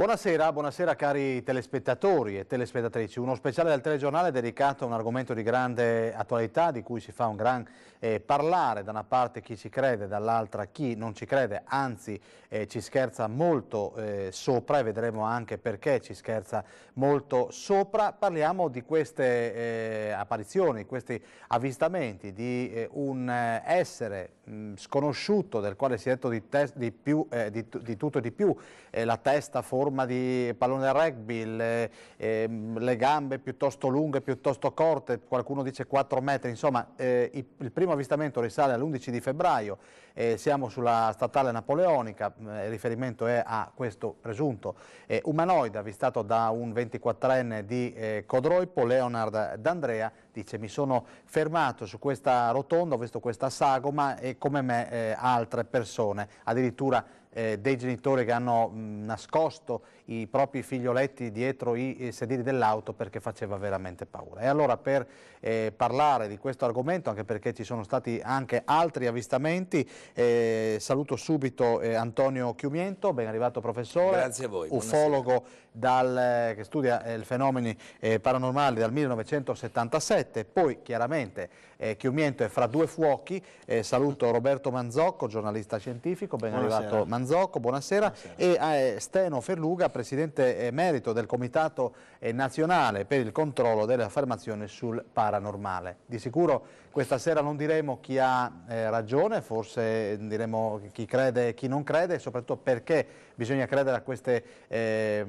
Buonasera, buonasera cari telespettatori e telespettatrici. Uno speciale del telegiornale dedicato a un argomento di grande attualità di cui si fa un gran eh, parlare, da una parte chi ci crede, dall'altra chi non ci crede, anzi eh, ci scherza molto eh, sopra e vedremo anche perché ci scherza molto sopra. Parliamo di queste eh, apparizioni, questi avvistamenti di eh, un eh, essere mh, mm, sconosciuto del quale si è detto di, di, più, di, di tutto e di più, la testa forma forma di pallone rugby, le, eh, le, gambe piuttosto lunghe, piuttosto corte, qualcuno dice 4 metri, insomma eh, il, il, primo avvistamento risale all'11 di febbraio, eh, siamo sulla statale napoleonica, eh, il riferimento è a questo presunto eh, umanoide avvistato da un 24enne di eh, Codroipo, Leonard D'Andrea, dice mi sono fermato su questa rotonda, ho visto questa sagoma e come me altre persone, addirittura eh, dei genitori che hanno mh, nascosto i propri figlioletti dietro i, i sedili dell'auto perché faceva veramente paura. E allora per eh, parlare di questo argomento, anche perché ci sono stati anche altri avvistamenti, eh, saluto subito eh, Antonio Chiumiento, ben arrivato professore, Grazie a voi, ufologo dal, eh, che studia eh, i fenomeni paranormali dal 1977, poi chiaramente Chiumiento è fra due fuochi, saluto Roberto Manzocco, giornalista scientifico, ben Buonasera. arrivato Manzocco Manzocco, buonasera, buonasera. e a eh, Steno Ferluga, presidente emerito del Comitato eh, Nazionale per il controllo delle affermazioni sul paranormale. Di sicuro questa sera non diremo chi ha eh, ragione, forse diremo chi crede e chi non crede, e soprattutto perché bisogna credere a queste eh,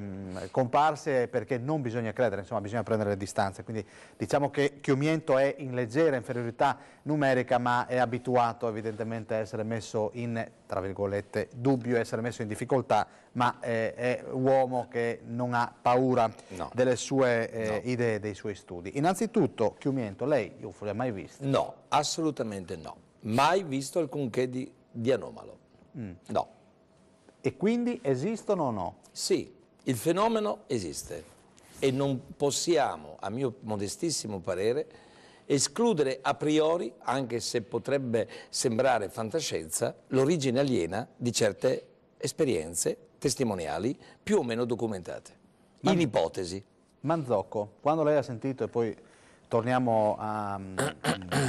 comparse e perché non bisogna credere, insomma bisogna prendere le distanze. Quindi diciamo che Chiomiento è in leggera inferiorità numerica, ma è abituato evidentemente a essere messo in, dubbio, a essere messo in difficoltà ma eh, è uomo che non ha paura no. delle sue eh, no. idee, dei suoi studi. Innanzitutto, Chiumiento, lei UFO l'ha mai visto? No, assolutamente no. Mai visto alcunché di, di anomalo. Mm. No. E quindi esistono o no? Sì, il fenomeno esiste e non possiamo, a mio modestissimo parere, escludere a priori, anche se potrebbe sembrare fantascienza, l'origine aliena di certe esperienze testimoniali più o meno documentate, Man in ipotesi. Manzocco, quando lei ha sentito, e poi torniamo a, mm,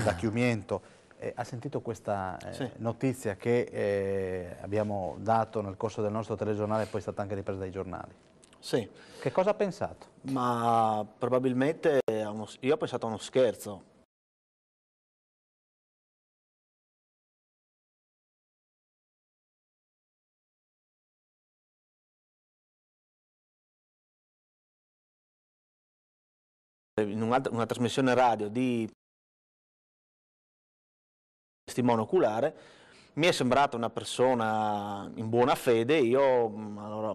da Chiumiento, eh, ha sentito questa eh, sì. notizia che eh, abbiamo dato nel corso del nostro telegiornale e poi è stata anche ripresa dai giornali? Sì. Che cosa ha pensato? Ma probabilmente uno, io ho pensato a uno scherzo, Eh, in una trasmissione radio di testimone oculare, mi è sembrata una persona in buona fede, io, mm, allora,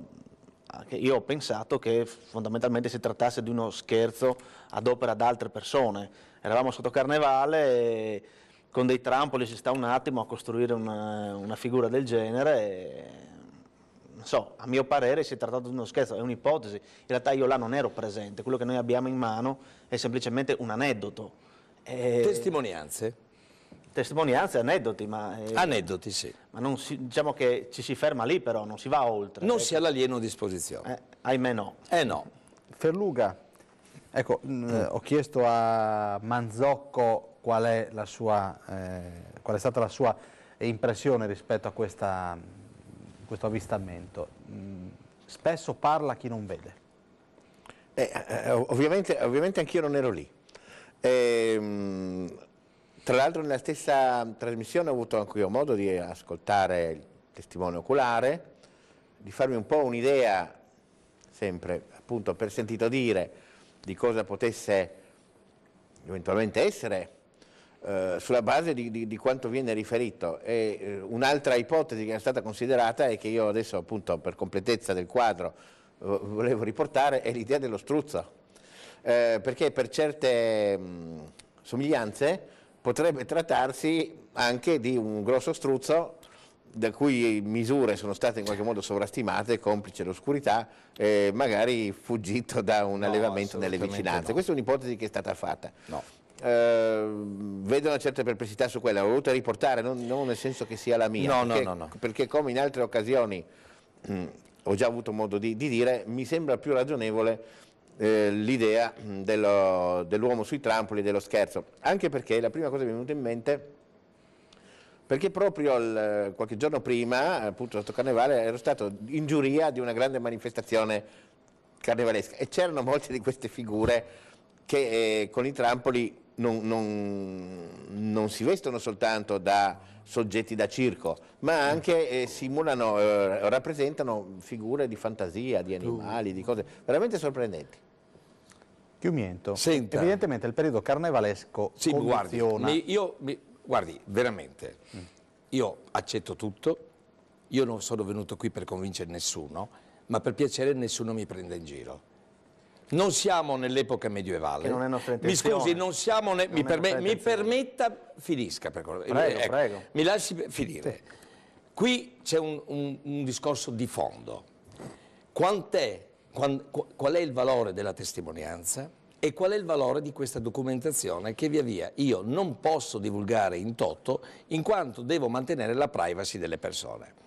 io, ho pensato che fondamentalmente si trattasse di uno scherzo ad opera di altre persone. Eravamo sotto carnevale con dei trampoli si sta un attimo a costruire una, una figura del genere so, a mio parere si è trattato di uno scherzo, è un'ipotesi, in realtà io là non ero presente, quello che noi abbiamo in mano è semplicemente un aneddoto. E... Eh, Testimonianze? Testimonianze, aneddoti, ma... Eh, aneddoti, sì. Ma non si, diciamo che ci si ferma lì però, non si va oltre. Non ecco. si ha l'alieno a disposizione. Eh, ahimè no. Eh no. Ferluga, ecco, mm. ho chiesto a Manzocco qual è, sua, eh, qual è stata la sua impressione rispetto a questa questo avvistamento? Mm, spesso parla chi non vede. Eh, eh, eh ovviamente, ovviamente anch'io non ero lì. E, ehm, tra l'altro nella stessa trasmissione ho avuto anche io modo di ascoltare il testimone oculare, di farmi un po' un'idea, sempre appunto per sentito dire, di cosa potesse eventualmente essere eh, sulla base di, di, di, quanto viene riferito. eh, un'altra ipotesi che è stata considerata e che io adesso appunto per completezza del quadro eh, volevo riportare è l'idea dello struzzo, eh, perché per certe mh, mm, somiglianze potrebbe trattarsi anche di un grosso struzzo da cui misure sono state in qualche modo sovrastimate, complice l'oscurità, eh, magari fuggito da un no, allevamento nelle vicinanze. No. Questa è un'ipotesi che è stata fatta. No eh, vedo una certa perplessità su quella, l'ho voluta riportare, non, non, nel senso che sia la mia, no, perché, no, no, perché come in altre occasioni mh, mm, ho già avuto modo di, di, dire, mi sembra più ragionevole eh, l'idea mm, dell'uomo dell sui trampoli, dello scherzo, anche perché la prima cosa che mi è venuta in mente perché proprio il, qualche giorno prima, appunto sotto Carnevale, ero stato in giuria di una grande manifestazione carnevalesca e c'erano molte di queste figure che eh, con i trampoli non, non, non, si vestono soltanto da soggetti da circo, ma anche eh, simulano, eh, rappresentano figure di fantasia, di animali, di cose veramente sorprendenti. Chiumiento, Senta. evidentemente il periodo carnevalesco sì, guardi, mi, io, mi, guardi, veramente, io accetto tutto, io non sono venuto qui per convincere nessuno, ma per piacere nessuno mi prende in giro non siamo nell'epoca medievale. Mi scusi, non siamo ne... non mi, perme... mi, permetta, finisca per prego, ecco, prego. Mi lasci finire. Sì. Qui c'è un, un, un, discorso di fondo. Quant'è, qual è il valore della testimonianza e qual è il valore di questa documentazione che via via io non posso divulgare in toto in quanto devo mantenere la privacy delle persone.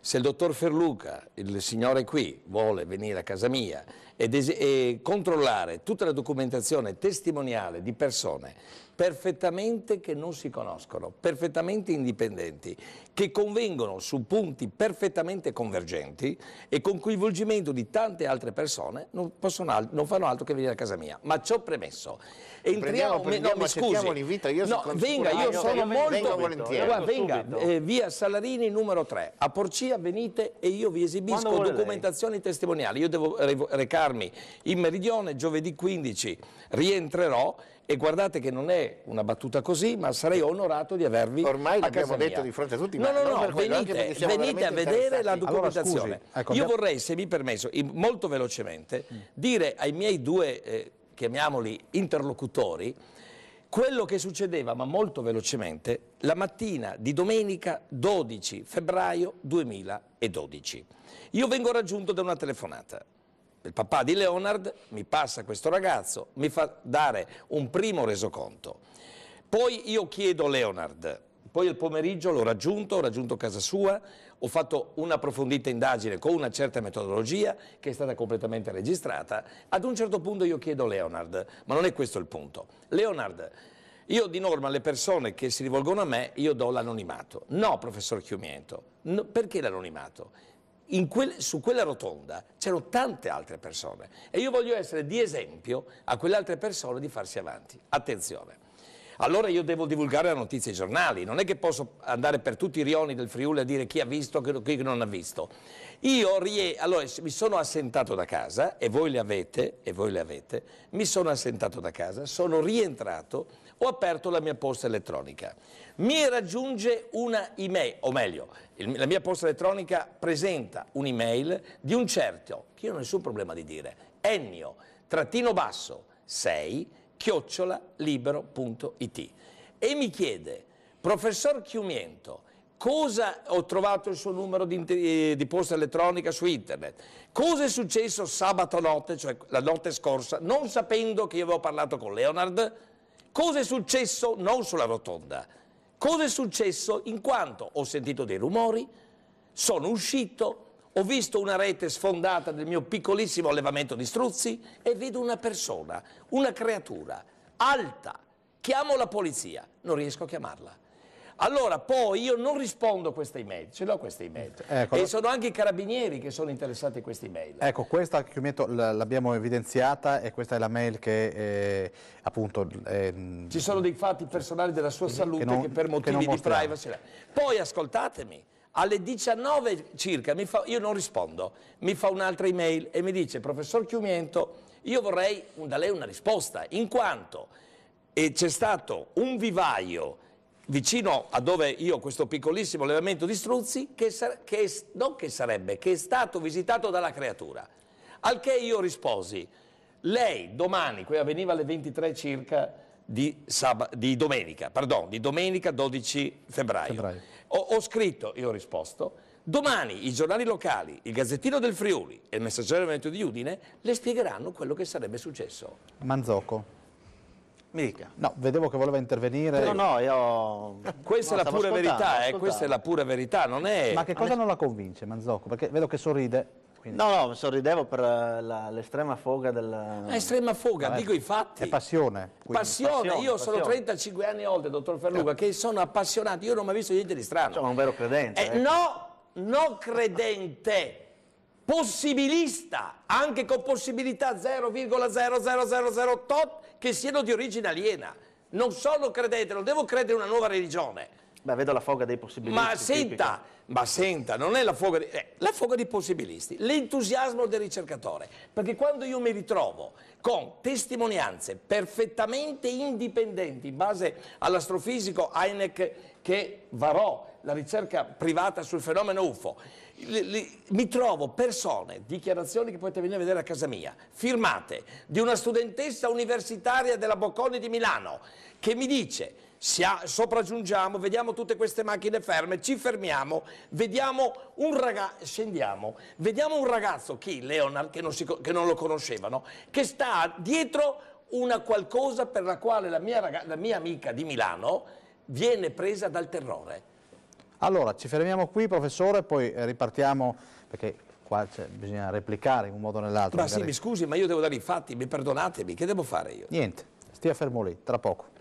Se il dottor Ferluca, il signore qui, vuole venire a casa mia e, e controllare tutta la documentazione testimoniale di persone perfettamente che non si conoscono, perfettamente indipendenti, che convengono su punti perfettamente convergenti e con coinvolgimento di tante altre persone non, al non fanno altro che venire a casa mia. Ma ciò premesso, entriamo, prendiamo, prendiamo, no, mi scusi, l'invito, io no, venga, io sono io molto volentieri. Guarda, venga, eh, via Salarini numero 3, a Porcia venite e io vi esibisco documentazioni testimoniali. Io devo recarmi in Meridione giovedì 15, rientrerò e guardate che non è una battuta così, ma sarei onorato di avervi Ormai l'abbiamo detto di fronte a tutti, no, no, no, no venite, venite a vedere la documentazione. Allora, scusi, ecco, Io vorrei, se mi permesso, molto velocemente, mm. dire ai miei due, eh, chiamiamoli interlocutori, quello che succedeva, ma molto velocemente, la mattina di domenica 12 febbraio 2012. Io vengo raggiunto da una telefonata il papà di Leonard mi passa questo ragazzo, mi fa dare un primo resoconto. Poi io chiedo Leonard, poi al pomeriggio l'ho raggiunto, ho raggiunto casa sua, ho fatto un'approfondita indagine con una certa metodologia che è stata completamente registrata. Ad un certo punto io chiedo Leonard, ma non è questo il punto. Leonard, io di norma alle persone che si rivolgono a me, io do l'anonimato. No, professor Chiumiento, no, perché l'anonimato? quel, su quella rotonda c'erano tante altre persone e io voglio essere di esempio a quelle altre persone di farsi avanti. Attenzione. Allora io devo divulgare la notizia ai giornali, non è che posso andare per tutti i rioni del Friuli a dire chi ha visto e chi non ha visto. Io rie... allora, mi sono assentato da casa, e voi le avete, e voi le avete, mi sono assentato da casa, sono rientrato ho aperto la mia posta elettronica. Mi raggiunge una email, o meglio, il, la mia posta elettronica presenta un'email di un certo, che io non ho nessun problema di dire, Ennio, trattino basso, 6, chiocciola, libero.it. E mi chiede, professor Chiumiento, cosa ho trovato il suo numero di, di, posta elettronica su internet, cosa è successo sabato notte, cioè la notte scorsa, non sapendo che io avevo parlato con Leonard, Cosa è successo non sulla rotonda? Cosa è successo in quanto ho sentito dei rumori, sono uscito, ho visto una rete sfondata del mio piccolissimo allevamento di struzzi e vedo una persona, una creatura alta. Chiamo la polizia, non riesco a chiamarla allora, poi io non rispondo a queste email, ce l'ho queste email. Ecco, e sono anche i carabinieri che sono interessati a queste email. Ecco, questa l'abbiamo evidenziata e questa è la mail che eh, appunto... Eh, Ci sono dei fatti personali della sua salute che, non, che per motivi che di privacy... Poi ascoltatemi, alle 19 circa, fa, io non rispondo, mi fa un'altra email e mi dice, professor Chiumiento, io vorrei da lei una risposta, in quanto c'è stato un vivaio vicino a dove io ho questo piccolissimo allevamento di struzzi, che, che, non che sarebbe, che è stato visitato dalla creatura. Al che io risposi, lei domani, qui avveniva alle 23 circa di, di domenica, pardon, di domenica 12 febbraio, febbraio. Ho, ho scritto, io ho risposto, Domani i giornali locali, il Gazzettino del Friuli e il Messaggero del Veneto di Udine le spiegheranno quello che sarebbe successo. Manzocco. Mi dica. No, vedevo che voleva intervenire. No, no, io... Questa no, è la pura verità, eh, questa è la pura verità, non è... Ma che cosa non la convince Manzocco? Perché vedo che sorride. Quindi... No, no, sorridevo per eh, l'estrema foga del... Ah, estrema foga, Vabbè. dico i fatti. È passione, passione. Passione, io passione. sono 35 anni oltre, dottor Ferluca, eh. che sono appassionato, io non ho mai visto niente di strano. Sono cioè, un vero credente. Eh, eh. No, no credente possibilista, anche con possibilità 0,00008 che siano di origine aliena. Non sono credete, non devo credere in una nuova religione. Beh, vedo la foga dei possibilisti. Ma senta, ma senta, non è la foga, di, eh, la foga dei possibilisti, l'entusiasmo del ricercatore. Perché quando io mi ritrovo con testimonianze perfettamente indipendenti in base all'astrofisico Heineck che varò la ricerca privata sul fenomeno UFO, mi trovo persone, dichiarazioni che potete venire a vedere a casa mia, firmate di una studentessa universitaria della Bocconi di Milano che mi dice ha, sopraggiungiamo, vediamo tutte queste macchine ferme, ci fermiamo, vediamo un ragazzo, scendiamo, vediamo un ragazzo, chi? Leonard, che non, si, che non lo conoscevano, che sta dietro una qualcosa per la quale la mia, la mia amica di Milano viene presa dal terrore. Allora, ci fermiamo qui professore, poi eh, ripartiamo perché qua cioè, bisogna replicare in un modo o nell'altro. Ma magari... sì, mi scusi, ma io devo dare i fatti, mi perdonatemi, che devo fare io? Niente, stia fermo lì, tra poco.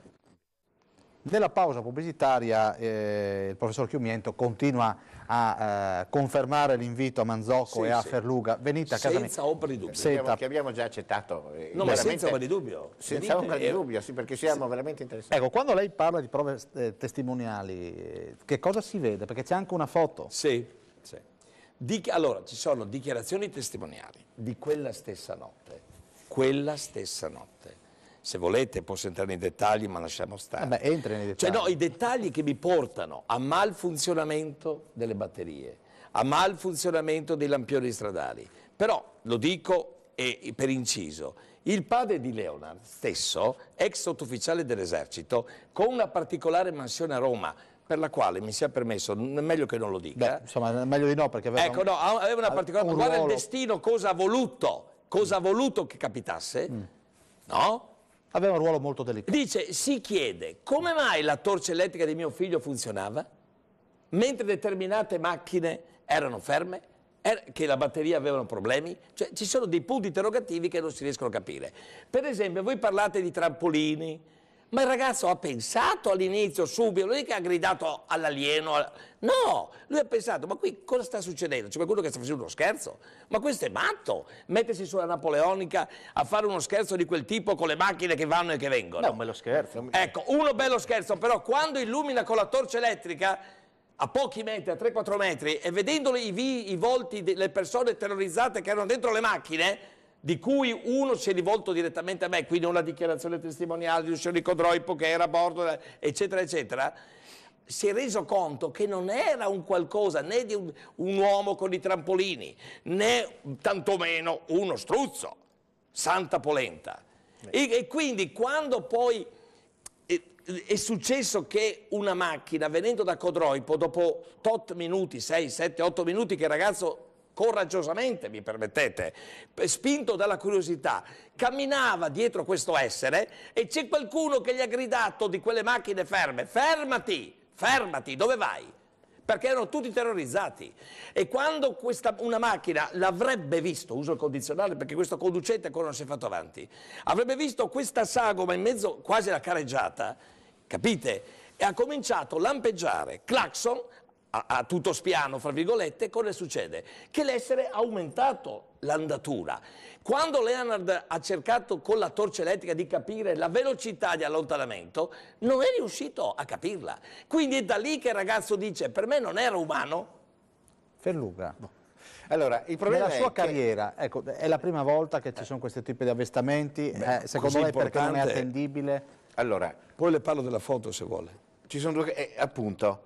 Nella pausa pubblicitaria eh, il professor Chiumiento continua a eh, confermare l'invito a Manzocco sì, e a sì. Ferluga, venite a casa senza mia. ombra di dubbio. Senta. Che abbiamo già accettato. Eh, no, ma senza ombra di dubbio. Senza ombra di dubbio, sì, perché siamo sì. veramente interessati. Ecco, quando lei parla di prove eh, testimoniali, che cosa si vede? Perché c'è anche una foto. Sì, sì. Di, allora, ci sono dichiarazioni testimoniali di quella stessa notte. Quella stessa notte se volete posso entrare nei dettagli, ma lasciamo stare. Eh beh, entra nei dettagli. Cioè, no, i dettagli che mi portano a mal funzionamento delle batterie, a mal funzionamento dei lampioni stradali. Però, lo dico e, per inciso, il padre di Leonard stesso, ex sottufficiale dell'esercito, con una particolare mansione a Roma, per la quale mi sia permesso, è meglio che non lo dica. Beh, insomma, meglio di no, perché aveva, ecco, un, no, aveva una particolare... Un guarda il destino, cosa ha voluto, cosa ha voluto che capitasse, mm. no? aveva un ruolo molto delicato. Dice, si chiede, come mai la torcia elettrica di mio figlio funzionava mentre determinate macchine erano ferme, er che la batteria avevano problemi? Cioè, ci sono dei punti interrogativi che non si riescono a capire. Per esempio, voi parlate di trampolini, ma il ragazzo ha pensato all'inizio subito, non è che ha gridato all'alieno, no, lui ha pensato, ma qui cosa sta succedendo? C'è qualcuno che sta facendo uno scherzo? Ma questo è matto, mettersi sulla napoleonica a fare uno scherzo di quel tipo con le macchine che vanno e che vengono. No, un bello scherzo. Ecco, uno bello scherzo, però quando illumina con la torcia elettrica, a pochi metri, a 3-4 metri, e vedendo i, vi, i volti delle persone terrorizzate che erano dentro le macchine, di cui uno si è rivolto direttamente a me, quindi una dichiarazione testimoniale di Luciano Codroipo che era a bordo, eccetera, eccetera, si è reso conto che non era un qualcosa né di un, un uomo con i trampolini, né tantomeno uno struzzo, santa polenta. E, e quindi quando poi è, è, successo che una macchina venendo da Codroipo, dopo tot minuti, 6, 7, 8 minuti che il ragazzo coraggiosamente, mi permettete, spinto dalla curiosità, camminava dietro questo essere e c'è qualcuno che gli ha gridato di quelle macchine ferme, fermati, fermati, dove vai? Perché erano tutti terrorizzati e quando questa, una macchina l'avrebbe visto, uso il condizionale perché questo conducente ancora non si è fatto avanti, avrebbe visto questa sagoma in mezzo quasi alla careggiata, capite? e ha cominciato a lampeggiare clacson a, a tutto spiano, fra virgolette, cosa succede? Che l'essere ha aumentato l'andatura. Quando Leonard ha cercato con la torcia elettrica di capire la velocità di allontanamento, non è riuscito a capirla. Quindi è da lì che il ragazzo dice, per me non era umano. Ferluga. Allora, il problema Nella sua è carriera, ecco, è la prima volta che ci eh. sono questi tipi di avvestamenti, Beh, eh, secondo lei perché non è attendibile? Allora, poi le parlo della foto se vuole. Ci sono due, eh, appunto,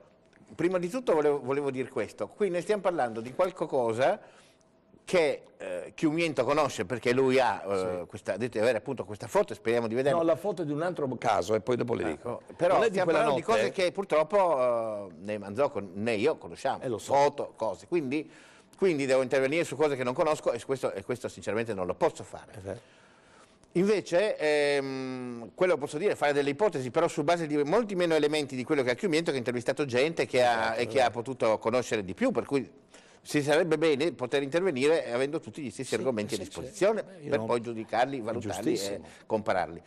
prima di tutto volevo, volevo dire questo, qui ne stiamo parlando di qualcosa che eh, Chiumiento conosce perché lui ha eh, sì. questa, detto di avere appunto questa foto, speriamo di vedere. No, la foto è di un altro caso e poi dopo le ah, dico. Ah, però non è stiamo parlando notte, di cose eh. che purtroppo eh, né Manzocco né io conosciamo, eh, so. foto, cose, quindi, quindi, devo intervenire su cose che non conosco e questo, e questo sinceramente non lo posso fare. Invece, ehm, quello posso dire, fare delle ipotesi, però su base di molti meno elementi di quello che ha Chiumiento, che ha intervistato gente che ha, esatto, e che ha esatto. potuto conoscere di più, per cui si sarebbe bene poter intervenire avendo tutti gli stessi sì, argomenti a disposizione per non... poi giudicarli, valutarli e compararli.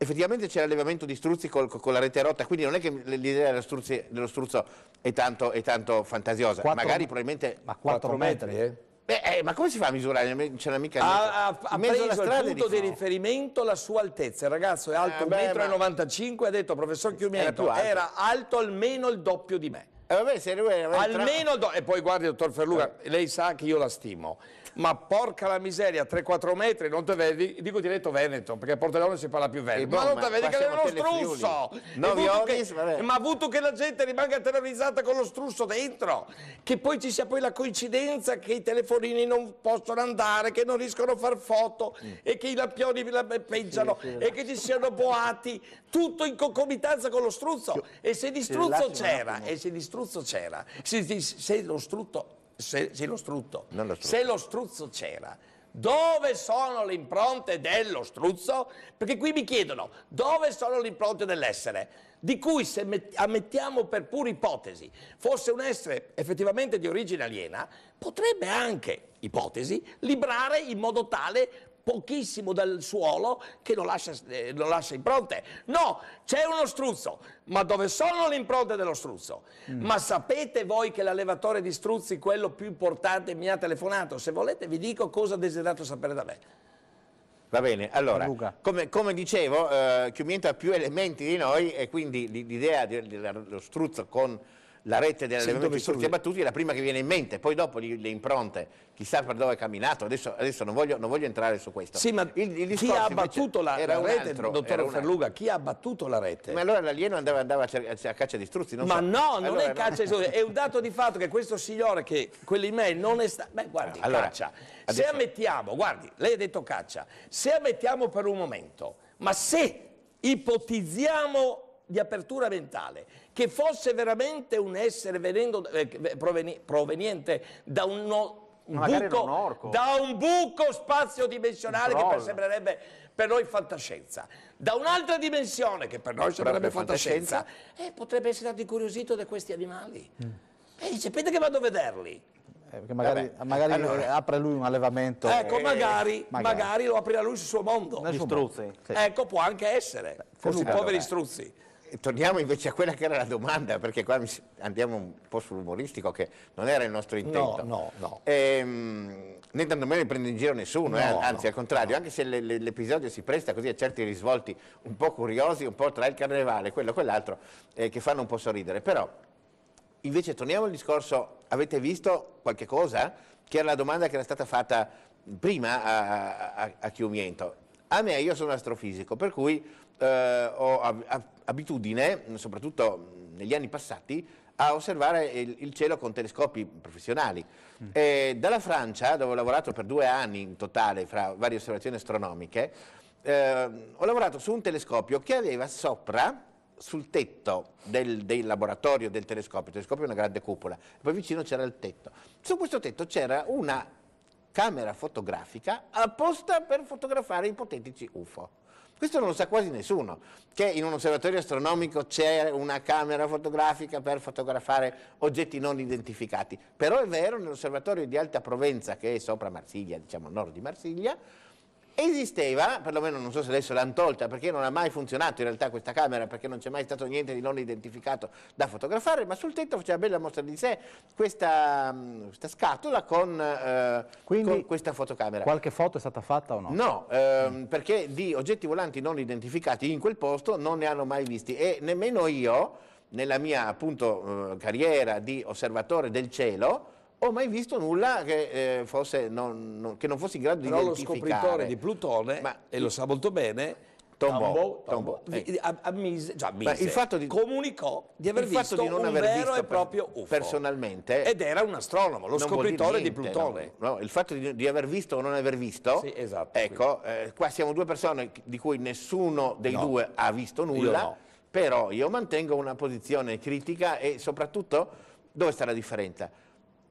Effettivamente c'è l'allevamento di Struzzi col, con la rete rotta, quindi non è che l'idea dello, dello, Struzzo è tanto, è tanto fantasiosa, 4, magari probabilmente... Ma 4, 4 metri, metri eh? eh. Beh, eh, ma come si fa a misurare? C'è un'amica ha, ha, ha preso il punto di, di riferimento la sua altezza. Il ragazzo è eh, alto eh, 1,95 m ma... ha detto, professor Chiumietto, alto. era alto almeno il doppio di me. Eh, vabbè, se lui era almeno tra... do... E poi guardi, dottor Ferluga, eh. lei sa che io la stimo ma porca la miseria, 3-4 metri, non te vedi, dico diretto Veneto, perché a Portellone si parla più Veneto, boh, ma, non te vedi che è uno strusso, no, violis, che, ma avuto che la gente rimanga terrorizzata con lo strusso dentro, che poi ci sia poi la coincidenza che i telefonini non possono andare, che non riescono a far foto mm. e che i lampioni la peggiano sì, sì, e che ci siano boati, tutto in concomitanza con lo struzzo, e se di struzzo c'era, e se di struzzo c'era, se, se lo strutto se, se lo strutto. se lo struzzo c'era, dove sono le impronte dello struzzo? Perché qui mi chiedono dove sono le impronte dell'essere, di cui se ammettiamo per pura ipotesi fosse un essere effettivamente di origine aliena, potrebbe anche, ipotesi, librare in modo tale pochissimo dal suolo che lo lascia, eh, lascia impronte. No, c'è uno struzzo, ma dove sono le impronte dello struzzo? Mm. Ma sapete voi che l'allevatore di struzzi, quello più importante, mi ha telefonato? Se volete vi dico cosa ha desiderato sapere da me. Va bene, allora, come, come, dicevo, eh, Chiumiento ha più elementi di noi e quindi l'idea dello struzzo con la rete dell'allevamento di frutti abbattuti è la prima che viene in mente, poi dopo le impronte, chissà per dove è camminato, adesso, adesso non, voglio, non, voglio, entrare su questo. Sì, ma il, il chi ha abbattuto la, la rete, altro, dottore Ferluga, chi ha abbattuto la rete? Ma allora l'alieno andava, andava a, a, caccia di struzzi, non Ma so. no, allora, non è caccia di struzzi, è un dato di fatto che questo signore che quell'email non è stato... Beh, guardi, allora, caccia. Adesso... Se ammettiamo, guardi, lei ha detto caccia, se ammettiamo per un momento, ma se ipotizziamo di apertura mentale che fosse veramente un essere venendo, eh, eh proveni, proveniente da un buco, un da un buco spazio-dimensionale che per sembrerebbe per noi fantascienza. Da un'altra dimensione che per noi sembrerebbe fantascienza, fantascienza. Eh, potrebbe essere stato incuriosito da questi animali. Mm. E dice, aspetta che vado a vederli. Eh, perché magari, magari allora. apre lui un allevamento. Ecco, eh, magari, magari. magari lo aprirà lui sul suo mondo. Gli struzzi. Sì. Ecco, può anche essere. Forse i poveri struzzi torniamo invece a quella che era la domanda, perché qua andiamo un po' sull'umoristico, che non era il nostro intento. No, no, no. Ehm, né tantomeno prende in giro nessuno, eh, no, eh, anzi no, al contrario, no. anche se l'episodio si presta così a certi risvolti un po' curiosi, un po' tra il carnevale, quello e quell'altro, eh, che fanno un po' sorridere. Però, invece torniamo al discorso, avete visto qualche cosa? Che era la domanda che era stata fatta prima a, a, a Chiumiento. A me, io sono astrofisico, per cui eh, ho abitudine, soprattutto mm, negli anni passati, a osservare il, il cielo con telescopi professionali. Mm. Eh, dalla Francia, dove ho lavorato per due anni in totale, fra varie osservazioni astronomiche, eh, ho lavorato su un telescopio che aveva sopra, sul tetto del, del, laboratorio del telescopio, il telescopio è una grande cupola, poi vicino c'era il tetto. Su questo tetto c'era una camera fotografica apposta per fotografare ipotetici UFO. Questo non lo sa quasi nessuno, che in un osservatorio astronomico c'è una camera fotografica per fotografare oggetti non identificati. Però è vero, nell'osservatorio di Alta Provenza, che è sopra Marsiglia, diciamo nord di Marsiglia, esisteva, perlomeno non so se adesso l'hanno tolta perché non ha mai funzionato in realtà questa camera perché non c'è mai stato niente di non identificato da fotografare, ma sul tetto faceva bella mostra di sé questa, mm, questa scatola con, eh, con, questa fotocamera. Qualche foto è stata fatta o no? No, ehm, mm. perché di oggetti volanti non identificati in quel posto non ne hanno mai visti e nemmeno io nella mia appunto, eh, carriera di osservatore del cielo ho mai visto nulla che, eh, fosse non, non, che non fosse in grado di Però di identificare. Però lo scopritore di Plutone, Ma, e lo sa molto bene, Tombo, Tombo, Tombo eh. ammise, cioè ammise, il fatto di, comunicò di aver visto di non un aver vero e proprio UFO personalmente ed era un astronomo, lo scopritore niente, di Plutone. No, no, il fatto di, di, aver visto o non aver visto, sì, esatto, ecco, eh, qua siamo due persone di cui nessuno dei no, due ha visto nulla, però io mantengo una posizione critica e soprattutto dove sta la differenza?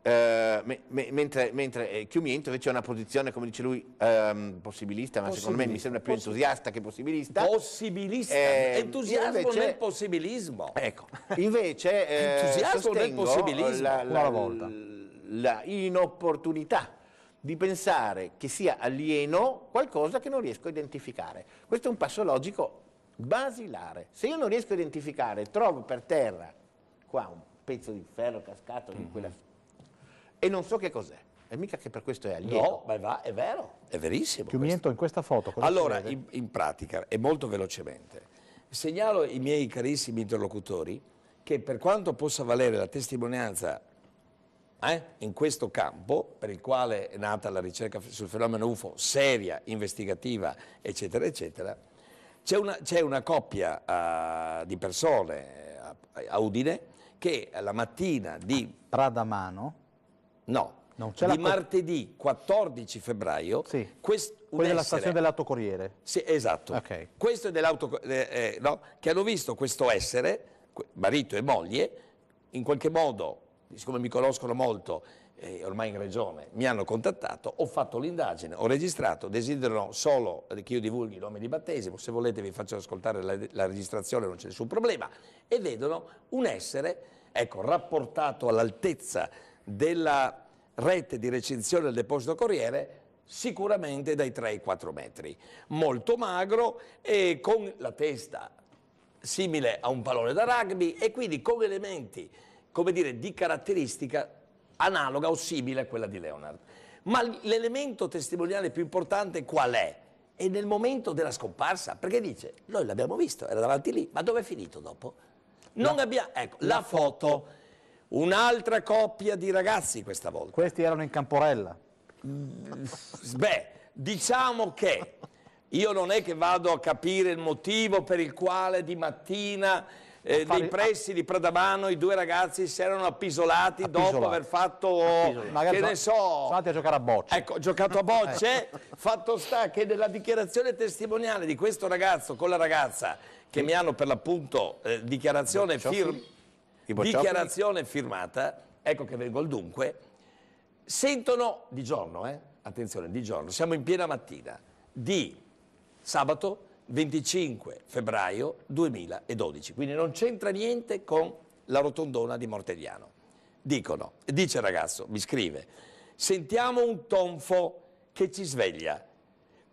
Eh, me, me, mentre, mentre eh, Chiumiento invece ha una posizione, come dice lui, ehm, possibilista, ma possibilista. secondo me mi sembra più entusiasta che possibilista. Possibilista, eh, entusiasmo invece, nel possibilismo. Ecco, invece eh, entusiasmo nel possibilismo. La, la, volta. la inopportunità di pensare che sia alieno qualcosa che non riesco a identificare. Questo è un passo logico basilare. Se io non riesco a identificare, trovo per terra, qua un pezzo di ferro cascato mm -hmm. di e non so che cos'è. E mica che per questo è alieno. No, ma va, è vero. È verissimo. Chiumiento in questa foto. Allora, in, in, pratica, e molto velocemente, segnalo i miei carissimi interlocutori che per quanto possa valere la testimonianza eh, in questo campo, per il quale è nata la ricerca sul fenomeno UFO seria, investigativa, eccetera, eccetera, c'è una, una, coppia uh, di persone uh, a Udine che la mattina di... Pradamano No. No, di la... martedì 14 febbraio, sì. quest... quello della stazione dell'autocorriere. Sì, esatto. Okay. Questo è dell'auto eh, eh, no? che hanno visto questo essere, marito e moglie, in qualche modo, siccome mi conoscono molto, eh, ormai in regione, mi hanno contattato, ho fatto l'indagine, ho registrato, desiderano solo che io divulghi il nome di battesimo, se volete vi faccio ascoltare la, la registrazione, non c'è nessun problema, e vedono un essere, ecco, rapportato all'altezza della rete di recinzione del deposito corriere sicuramente dai 3 ai 4 metri, molto magro e con la testa simile a un pallone da rugby e quindi con elementi, come dire, di caratteristica analoga o simile a quella di Leonard. Ma l'elemento testimoniale più importante qual è? È nel momento della scomparsa, perché dice, noi l'abbiamo visto, era davanti lì, ma dove è finito dopo? Non la, abbiamo, ecco, la, la foto, foto Un'altra coppia di ragazzi questa volta. Questi erano in Camporella. Beh, diciamo che io non è che vado a capire il motivo per il quale di mattina eh, fare... nei pressi di Pradamano i due ragazzi si erano appisolati, appisolati. dopo aver fatto Appisolati. che ne so sono andati a giocare a bocce ecco giocato a bocce ecco. fatto sta che nella dichiarazione testimoniale di questo ragazzo con la ragazza che sì. mi hanno per l'appunto eh, dichiarazione firmata dichiarazione firmata, ecco che vengo al dunque, sentono di giorno, eh? attenzione, di giorno, siamo in piena mattina, di sabato 25 febbraio 2012, quindi non c'entra niente con la rotondona di Mortegliano. Dicono, dice il ragazzo, mi scrive, sentiamo un tonfo che ci sveglia,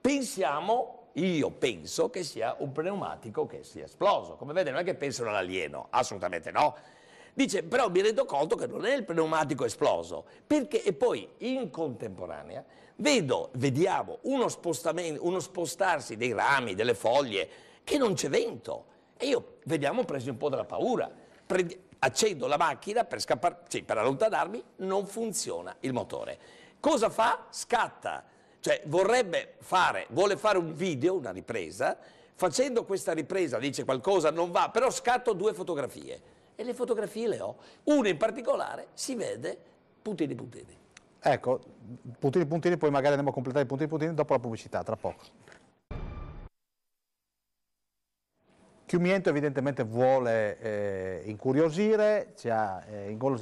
pensiamo, io penso che sia un pneumatico che sia esploso, come vede non è che pensano all'alieno, assolutamente no, Dice, però mi rendo conto che non è il pneumatico esploso, perché e poi in contemporanea vedo, vediamo uno, uno spostarsi dei rami, delle foglie, che non c'è vento. E io, vediamo, preso un po' della paura. Pre accendo la macchina per, scappar, sì, per allontanarmi, non funziona il motore. Cosa fa? Scatta. Cioè vorrebbe fare, vuole fare un video, una ripresa, facendo questa ripresa dice qualcosa non va, però scatto due fotografie e le fotografie le ho. Una in particolare si vede puntini puntini. Ecco, puntini puntini, poi magari andiamo a completare i puntini puntini dopo la pubblicità, tra poco. Chiumiento evidentemente vuole eh, incuriosire, ha, eh, ingol...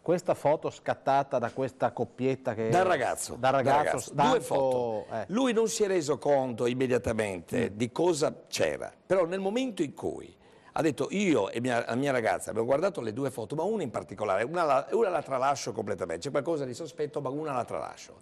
questa foto scattata da questa coppietta che... Dal ragazzo. Dal ragazzo, da ragazzo. Stanco... due foto. Eh. Lui non si è reso conto immediatamente mm. di cosa c'era, però nel momento in cui ha detto io e mia, la mia ragazza abbiamo guardato le due foto, ma una in particolare, una la, una la tralascio completamente, c'è qualcosa di sospetto, ma una la tralascio.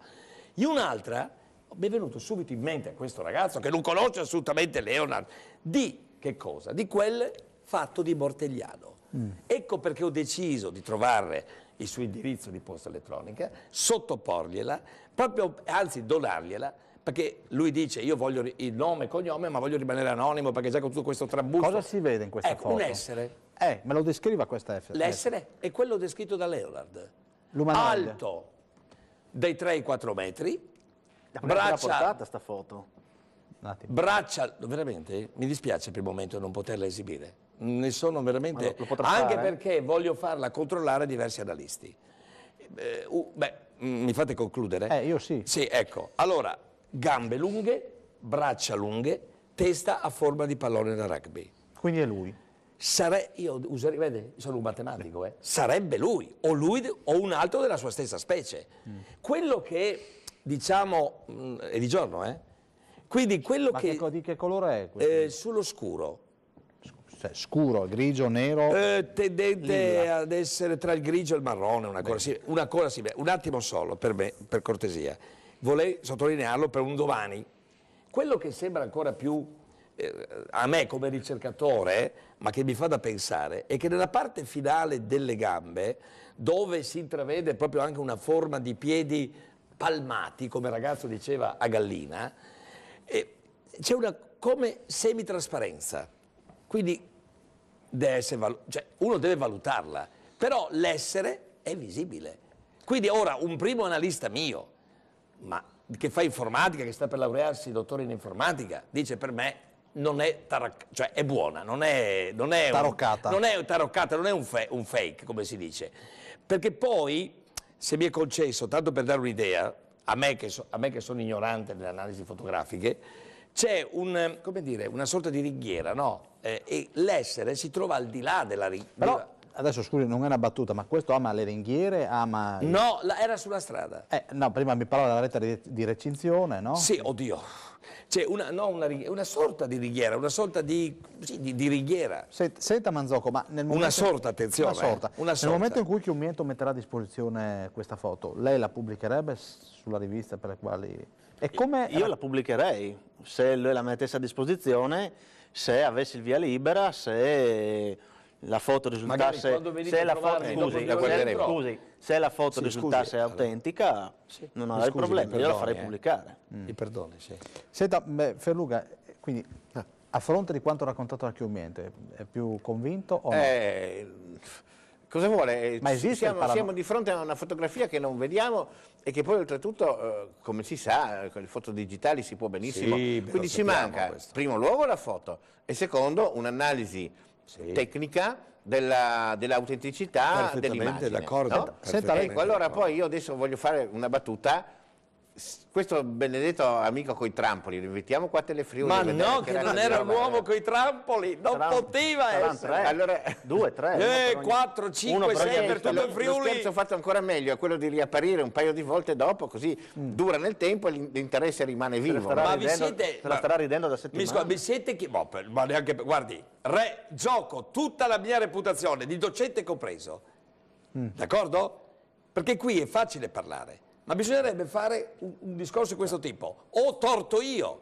In un'altra mi è venuto subito in mente a questo ragazzo, che non conosce assolutamente Leonard, di che cosa? Di quel fatto di Mortegliano. Mm. Ecco perché ho deciso di trovare il suo indirizzo di posta elettronica, sottoporgliela, proprio, anzi donargliela, perché lui dice io voglio il nome e cognome ma voglio rimanere anonimo perché già con tutto questo trambusto. Cosa si vede in questa ecco, foto? un essere. Eh, me lo descriva questa F. L'essere è quello descritto da Leonard. L'umanoide. Alto, dai 3 ai 4 metri. La braccia... portata sta foto. Braccia, veramente, mi dispiace per il momento non poterla esibire. Ne sono veramente... Lo, lo anche fare, perché voglio farla controllare a diversi analisti. Eh, uh, beh, mi fate concludere? Eh, io sì. Sì, ecco. Allora, gambe lunghe, braccia lunghe, testa a forma di pallone da rugby. Quindi è lui. Sare- io userei, vede, sono un matematico, eh. sarebbe lui o, lui o un altro della sua stessa specie. Mm. Quello che diciamo mh, mm, è di giorno, eh? Quindi quello Ma che, che di che colore è? Eh, sullo scuro. Cioè, scuro, grigio, nero? Eh, tendente lilla. ad essere tra il grigio e il marrone, una cosa simile. Un attimo solo, per me, per cortesia volei sottolinearlo per un domani. Quello che sembra ancora più eh, a me come ricercatore, ma che mi fa da pensare, è che nella parte finale delle gambe, dove si intravede proprio anche una forma di piedi palmati, come il ragazzo diceva a Gallina, eh, c'è una come semitrasparenza. Quindi deve cioè, uno deve valutarla, però l'essere è visibile. Quindi ora un primo analista mio ma che fa informatica, che sta per laurearsi dottore in informatica, dice per me non è taroccata, cioè è buona, non è, non è taroccata, un, non è, taroccata, non è un, fe- un fake come si dice, perché poi se mi è concesso, tanto per dare un'idea, a me che, so, a me che sono ignorante nelle analisi fotografiche, c'è un, dire, una sorta di ringhiera, no? Eh, e l'essere si trova al di là della ringhiera adesso scusi, non è una battuta, ma questo ama le ringhiere, ama... No, la, era sulla strada. Eh, no, prima mi parlava della lettera di, di recinzione, no? Sì, oddio. Cioè, una, no, una, una, sorta di ringhiera, una sorta di, sì, di, di righiera. Senta, senta Manzocco, ma nel momento... Una sorta, attenzione. Una sorta. Eh, una sorta. Nel momento in cui Chiumiento metterà a disposizione questa foto, lei la pubblicherebbe sulla rivista per la quale... Come... Io la pubblicherei, se lui la mettesse a disposizione, se avessi il via libera, se la foto risultasse, se la foto, scusi, scusi, se la foto sì, risultasse scusi, autentica sì. non avrei problemi, io la farei eh. pubblicare. Mi mm. perdoni, sì. Senta, beh, Ferluga, quindi a fronte di quanto raccontato da Chiumiente, è più convinto o no? Eh, cosa vuole? Eh, Ma esiste siamo, siamo, di fronte a una fotografia che non vediamo e che poi oltretutto, eh, come si sa, con le foto digitali si può benissimo, sì, quindi ci manca, questo. primo luogo la foto e secondo un'analisi sì. tecnica dell'autenticità dell dell'immagine. D'accordo. No? ecco, allora poi io adesso voglio fare una battuta questo benedetto amico coi trampoli, lo invitiamo qua a Telefriuli. Ma no, che, che non era un l'uomo coi trampoli, non Tram, poteva essere. Tre. Eh, allora, due, tre. Eh, ogni... quattro, cinque, sei per tutto il Friuli. Lo scherzo fatto ancora meglio è quello di riapparire un paio di volte dopo, così mm. dura nel tempo e l'interesse rimane vivo. Ma ridendo, vi siete... Se la starà ridendo da settimane. Mi, scu- vi siete... Chi... Boh, per, ma neanche... Guardi, re, gioco tutta la mia reputazione, di docente compreso. Mm. D'accordo? Perché qui è facile parlare ma bisognerebbe fare un, un discorso di questo tipo. Ho torto io,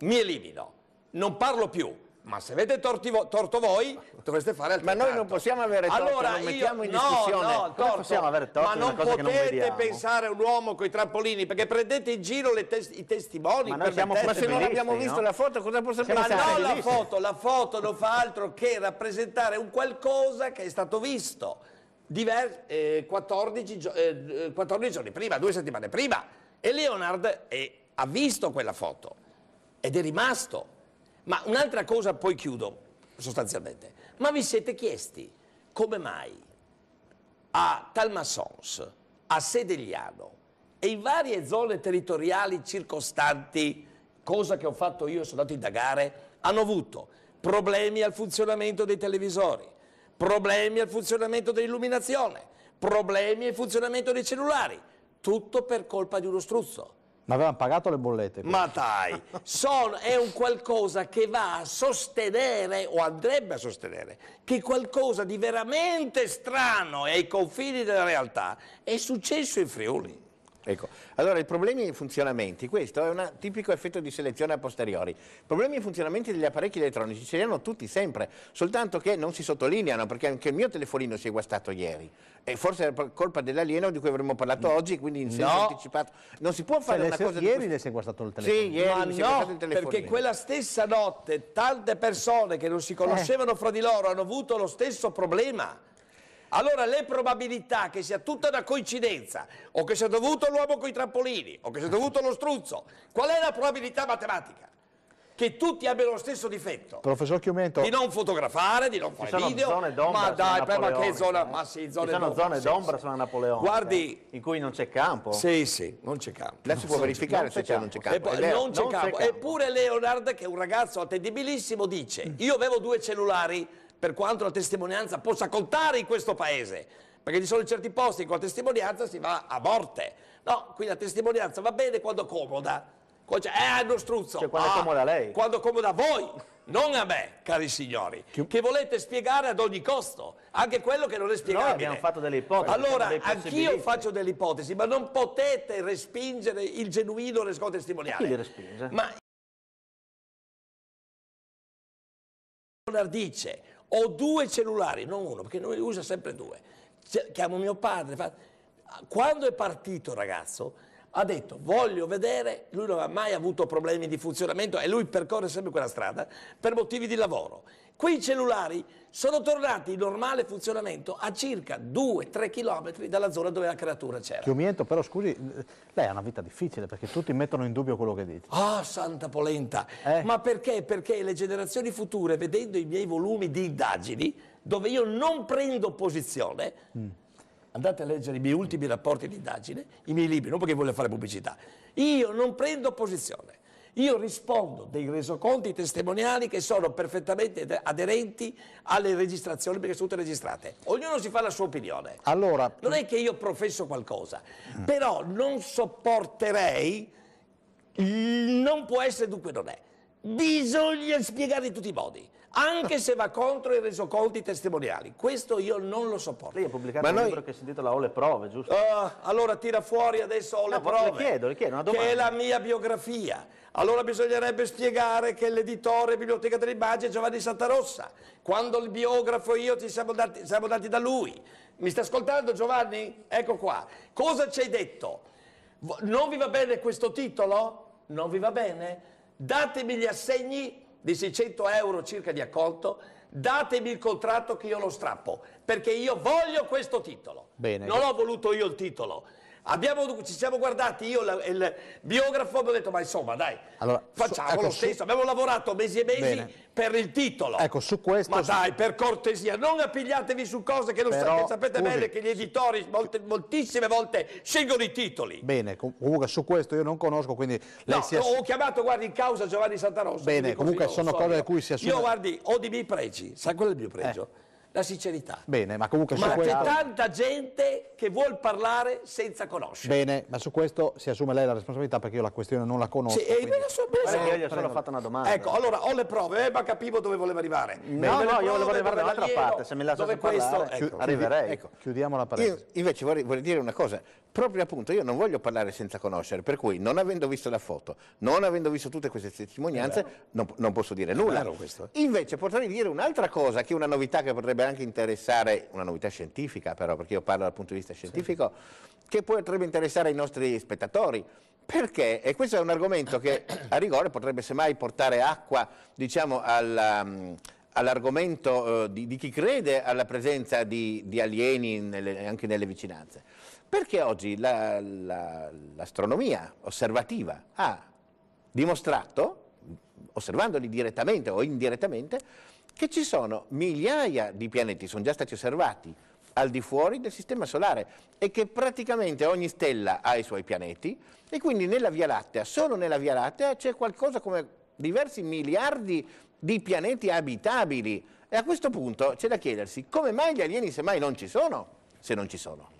mi elimino, non parlo più, ma se avete torto, torto voi dovreste fare altrettanto. Ma noi non possiamo avere torto, allora, non mettiamo io, in discussione. No, no, torto, possiamo avere torto ma non potete pensare a un uomo con i trampolini, perché prendete in giro tes i testimoni. Ma, ma, se non abbiamo visto no? la foto, cosa possiamo fare? Ma no, la foto, la foto non fa altro che rappresentare un qualcosa che è stato visto diver- eh, 14, gio- eh, 14 giorni prima, due settimane prima. E Leonard è, eh, ha visto quella foto ed è rimasto. Ma un'altra cosa, poi chiudo sostanzialmente. Ma vi siete chiesti come mai a Talmassons, a Sedegliano e in varie zone territoriali circostanti, cosa che ho fatto io, sono andato a indagare, hanno avuto problemi al funzionamento dei televisori, problemi al funzionamento dell'illuminazione, problemi al funzionamento dei cellulari, tutto per colpa di uno struzzo. Ma avevano pagato le bollette. Poi. Ma dai, sono, è un qualcosa che va a sostenere o andrebbe a sostenere che qualcosa di veramente strano e ai confini della realtà è successo in Friuli. Ecco. Allora, i problemi di funzionamenti, questo è un tipico effetto di selezione a posteriori. I Problemi di funzionamenti degli apparecchi elettronici ce li hanno tutti sempre, soltanto che non si sottolineano, perché anche il mio telefonino si è guastato ieri. E forse è colpa dell'alieno di cui avremmo parlato mm. oggi, quindi in senso no. anticipato. Non si può fare una cosa... Ieri le si è guastato il telefono. Sì, ieri Ma no, si è guastato il telefonino. perché quella stessa notte tante persone che non si conoscevano eh. fra di loro hanno avuto lo stesso problema allora le probabilità che sia tutta una coincidenza o che sia dovuto l'uomo con i trampolini o che sia dovuto lo struzzo, qual è la probabilità matematica? Che tutti abbiano lo stesso difetto. Professor Chiumento. Di non fotografare, di non fare video. ma dai, ma che zona? Eh? Ma sì, zone ci sono d'ombra. zone d'ombra sì, sono napoleoniche. Guardi. Eh, in cui non c'è campo. Sì, sì, non c'è campo. Lei si può verificare se c'è, non c'è campo. non c'è campo. campo. Eppure Leonard, che è un ragazzo attendibilissimo, dice: mm. Io avevo due cellulari per quanto la testimonianza possa contare in questo paese, perché ci sono certi posti in cui la testimonianza si va a morte. No, qui la testimonianza va bene quando comoda. Cioè, eh, uno struzzo. Cioè, quando ah, comoda lei. Quando comoda voi, non a me, cari signori, Chi... che volete spiegare ad ogni costo, anche quello che non è spiegabile. Noi abbiamo fatto delle ipotesi. Allora, anch'io faccio delle ipotesi, ma non potete respingere il genuino resco testimoniale. Chi le respinge? Ma dice ho due cellulari, non uno, perché lui usa sempre due. Chiamo mio padre. Quando è partito, ragazzo, ha detto voglio vedere, lui non ha mai avuto problemi di funzionamento e lui percorre sempre quella strada per motivi di lavoro. Quei cellulari sono tornati in normale funzionamento a circa 2-3 km dalla zona dove la creatura c'era. Chiomiento, però scusi, lei ha una vita difficile perché tutti mettono in dubbio quello che dite. Ah, oh, santa polenta! Eh. Ma perché? Perché le generazioni future, vedendo i miei volumi di indagini, dove io non prendo posizione, mm andate a leggere i miei ultimi rapporti di indagine, i miei libri, non perché voglio fare pubblicità. Io non prendo posizione, io rispondo dei resoconti testimoniali che sono perfettamente aderenti alle registrazioni perché sono tutte registrate. Ognuno si fa la sua opinione. Allora, non è che io professo qualcosa, però non sopporterei, non può essere dunque non è. Bisogna spiegare in tutti i modi anche se va contro i resoconti testimoniali. Questo io non lo sopporto. Lei ha pubblicato Ma un noi... libro che si intitola Ho le prove, giusto? Uh, allora tira fuori adesso Ho le no, prove. Le chiedo, le chiedo una domanda. Che è la mia biografia. Allora bisognerebbe spiegare che l'editore Biblioteca delle dell'Immagine è Giovanni Santarossa. Quando il biografo e io ci siamo dati, siamo dati da lui. Mi sta ascoltando Giovanni? Ecco qua. Cosa ci hai detto? Non vi va bene questo titolo? Non vi va bene? Datemi gli assegni di 600 euro circa di accolto, datemi il contratto che io lo strappo, perché io voglio questo titolo. Bene. Non l'ho voluto io il titolo, Abbiamo, ci siamo guardati, io la, il biografo abbiamo detto ma insomma dai, allora, facciamo su, ecco, lo stesso, su, abbiamo lavorato mesi e mesi bene. per il titolo. Ecco, su questo... Ma su, dai, per cortesia, non appigliatevi su cose che, non però, sa, che sapete scusi, bene che gli editori molte, moltissime volte scelgono i titoli. Bene, comunque su questo io non conosco, quindi... Lei no, si ho chiamato guardi, in causa Giovanni Santarossa. Bene, comunque così, sono so, cose io. di cui si assume... Io guardi, ho dei miei pregi, sai qual è il mio eh. pregio? Eh la sincerità. Bene, ma comunque ma su questo... c'è tanta gente che vuol parlare senza conoscere. Bene, ma su questo si assume lei la responsabilità perché io la questione non la conosco. Sì, quindi... io, so, beh, eh, io gli ho solo fatto una domanda. Ecco, allora ho le prove, eh, ma capivo dove voleva arrivare. No, no, no io volevo arrivare dall'altra parte, se mi lasciate parlare questo, ecco. arriverei. Ecco. Chiudiamo la parentesi. Io invece vorrei, vorrei dire una cosa, proprio appunto io non voglio parlare senza conoscere, per cui non avendo visto la foto, non avendo visto tutte queste testimonianze, esatto. non, non, posso dire nulla. Invece potrei dire un'altra cosa che è una novità che potrebbe potrebbe anche interessare, una novità scientifica però, perché io parlo dal punto di vista scientifico, sì. che potrebbe interessare i nostri spettatori. Perché? E questo è un argomento che a rigore potrebbe semmai portare acqua diciamo, al, um, all'argomento eh, di, di, chi crede alla presenza di, di alieni nelle, anche nelle vicinanze. Perché oggi l'astronomia la, la, osservativa ha dimostrato, osservandoli direttamente o indirettamente, che ci sono migliaia di pianeti, sono già stati osservati, al di fuori del Sistema Solare e che praticamente ogni stella ha i suoi pianeti e quindi nella Via Lattea, solo nella Via Lattea c'è qualcosa come diversi miliardi di pianeti abitabili e a questo punto c'è da chiedersi come mai gli alieni semmai non ci sono, se non ci sono.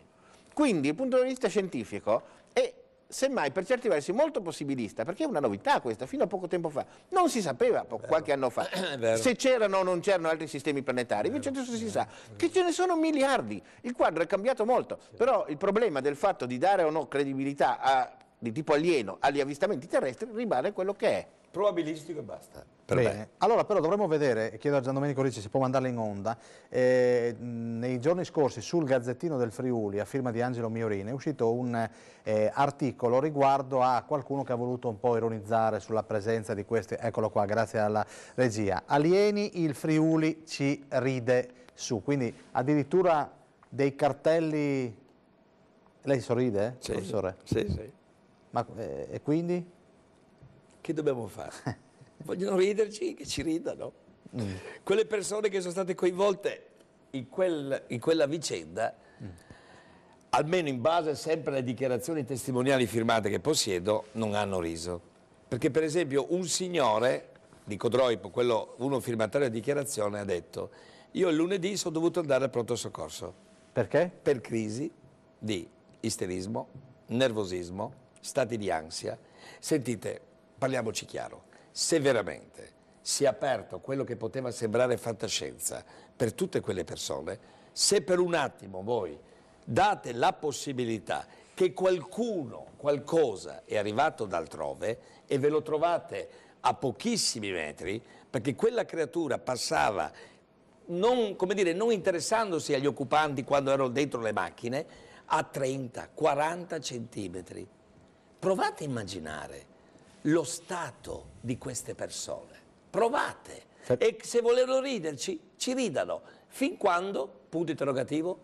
Quindi il punto di vista scientifico è semmai per certi versi molto possibilista, perché è una novità questa, fino a poco tempo fa. Non si sapeva qualche anno fa se c'erano o non c'erano altri sistemi planetari, invece adesso si eh. sa che ce ne sono miliardi. Il quadro è cambiato molto, però il problema del fatto di dare o no credibilità a di tipo alieno agli avvistamenti terrestri rimane quello che è. Probabilistico e basta. Per Bene. Allora però dovremmo vedere, chiedo a Gian Domenico Ricci se può mandarla in onda, eh, nei giorni scorsi sul Gazzettino del Friuli a firma di Angelo Miorini è uscito un eh, articolo riguardo a qualcuno che ha voluto un po' ironizzare sulla presenza di queste, eccolo qua, grazie alla regia, alieni il Friuli ci ride su, quindi addirittura dei cartelli, lei sorride, sì, professore? Sì, sì. Ma, eh, e quindi? Che dobbiamo fare? Vogliono riderci? Che ci ridano. Mm. Quelle persone che sono state coinvolte in, quel, in quella vicenda, mm. almeno in base sempre alle dichiarazioni testimoniali firmate che possiedo, non hanno riso. Perché per esempio un signore di Codroipo, quello, uno firmatario della dichiarazione, ha detto io il lunedì sono dovuto andare al pronto soccorso. Perché? Per crisi di isterismo, nervosismo, stati di ansia. Sentite, parliamoci chiaro, se veramente si è aperto quello che poteva sembrare fantascienza per tutte quelle persone, se per un attimo voi date la possibilità che qualcuno, qualcosa è arrivato da altrove e ve lo trovate a pochissimi metri, perché quella creatura passava non, dire, non interessandosi agli occupanti quando erano dentro le macchine, a 30, 40 centimetri Provate a immaginare lo stato di queste persone. Provate. E se volevo riderci, ci ridano. Fin quando? Punto interrogativo.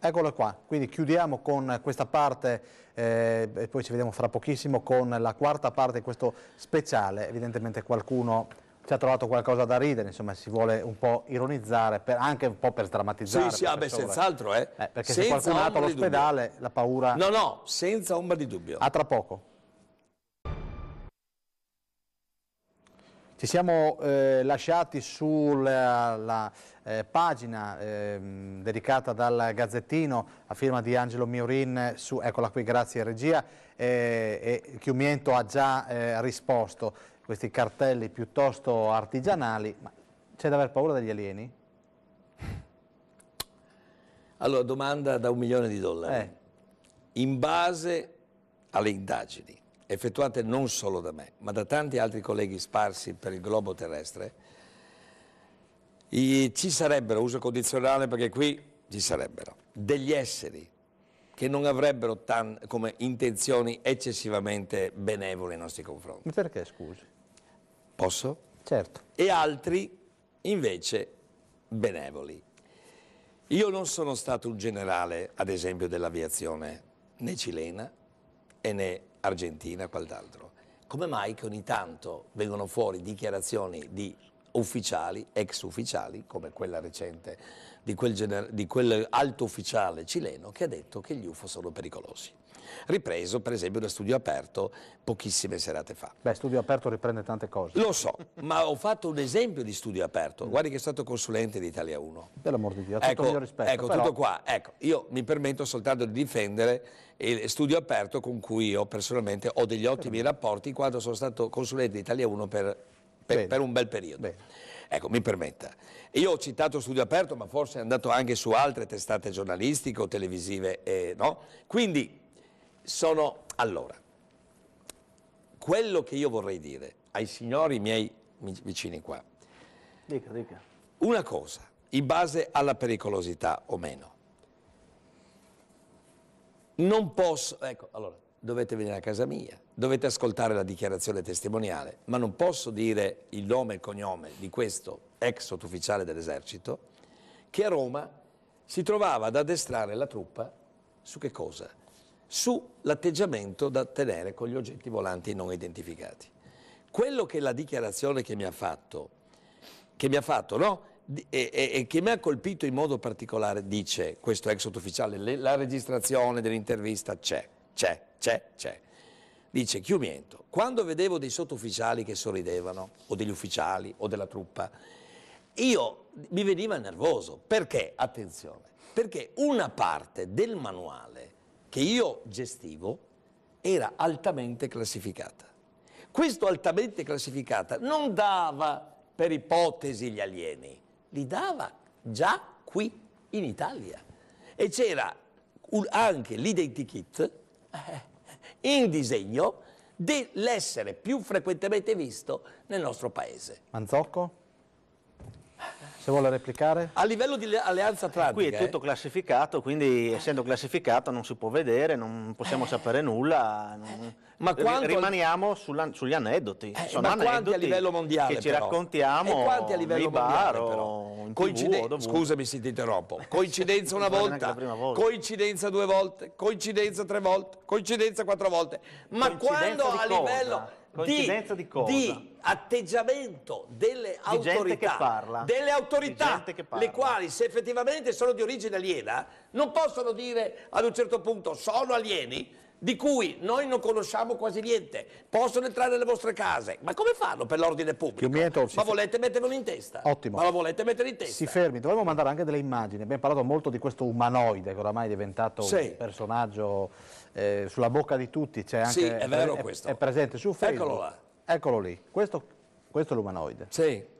Eccolo qua, quindi chiudiamo con questa parte eh, e poi ci vediamo fra pochissimo con la quarta parte di questo speciale. Evidentemente qualcuno ci ha trovato qualcosa da ridere, insomma si vuole un po' ironizzare, per, anche un po' per drammatizzare. Sì, sì, ah senz'altro, eh. eh. Perché senza se qualcun altro all'ospedale la paura... No, no, senza ombra di dubbio. A tra poco. Ci siamo eh, lasciati sulla la, eh, pagina eh, dedicata dal Gazzettino a firma di Angelo Miorin, su, eccola qui, grazie regia, eh, e Chiumiento ha già eh, risposto questi cartelli piuttosto artigianali, ma c'è da aver paura degli alieni? Allora, domanda da un milione di dollari. Eh. In base alle indagini effettuate non solo da me, ma da tanti altri colleghi sparsi per il globo terrestre, i, ci sarebbero, uso condizionale perché qui ci sarebbero, degli esseri che non avrebbero tan, come intenzioni eccessivamente benevole nei nostri confronti. Perché scusi? Posso? Certo. E altri invece benevoli. Io non sono stato un generale, ad esempio, dell'aviazione né cilena e né argentina, quant'altro. Come mai che ogni tanto vengono fuori dichiarazioni di ufficiali, ex ufficiali, come quella recente di quel, di quel alto ufficiale cileno che ha detto che gli UFO sono pericolosi? ripreso per esempio da Studio Aperto pochissime serate fa. Beh, Studio Aperto riprende tante cose. Lo so, ma ho fatto un esempio di Studio Aperto, mm. guardi che è stato consulente di Italia 1. Per l'amor di Dio, ecco, il mio rispetto. Ecco, però... tutto qua, ecco, io mi permetto soltanto di difendere il Studio Aperto con cui io personalmente ho degli ottimi rapporti quando sono stato consulente di Italia 1 per, per, per un bel periodo. Bene. Ecco, mi permetta. Io ho citato Studio Aperto, ma forse è andato anche su altre testate giornalistiche o televisive, eh, no? Quindi sono allora quello che io vorrei dire ai signori miei vicini qua dica, dica. una cosa in base alla pericolosità o meno non posso ecco allora dovete venire a casa mia dovete ascoltare la dichiarazione testimoniale ma non posso dire il nome e il cognome di questo ex sottufficiale dell'esercito che a Roma si trovava ad addestrare la truppa su che cosa? sull'atteggiamento da tenere con gli oggetti volanti non identificati. Quello che la dichiarazione che mi ha fatto, che mi ha fatto, no? E, e, e, che mi ha colpito in modo particolare, dice questo ex ufficiale, le, la registrazione dell'intervista c'è, c'è, c'è, c'è. Dice Chiumiento, quando vedevo dei sottufficiali che sorridevano, o degli ufficiali, o della truppa, io mi veniva nervoso. Perché? Attenzione, perché una parte del manuale che io gestivo era altamente classificata. Questo altamente classificata non dava per ipotesi gli alieni, li dava già qui in Italia. E c'era anche l'identikit eh, in disegno dell'essere più frequentemente visto nel nostro paese. Manzocco? Se vuole replicare? A livello di Alleanza Atlantica. Eh, qui è eh. tutto eh? classificato, quindi essendo classificato non si può vedere, non possiamo eh. sapere nulla. Non... Ma quando... Rimaniamo sulla, sugli aneddoti. Eh, Sono ma quanti a livello mondiale Che ci però? raccontiamo. E quanti a livello mondiale bar, Coinciden... TV, Scusami se ti interrompo. Coincidenza una volta, volta, coincidenza due volte, coincidenza tre volte, coincidenza quattro volte. Ma coincidenza quando a livello... Coincidenza di, di cosa? Di atteggiamento delle autorità, delle autorità le quali se effettivamente sono di origine aliena non possono dire ad un certo punto sono alieni di cui noi non conosciamo quasi niente, possono entrare nelle vostre case. Ma come fanno per l'ordine pubblico? Piumiento, ma volete mettervelo in testa? Ottimo. Ma lo volete mettere in testa? Si fermi, dovremmo mandare anche delle immagini. Abbiamo parlato molto di questo umanoide che oramai è diventato sì. un personaggio eh, sulla bocca di tutti. C'è anche, sì, è vero è, questo. È presente su Facebook. Eccolo là. Eccolo lì. Questo, questo è l'umanoide. Sì.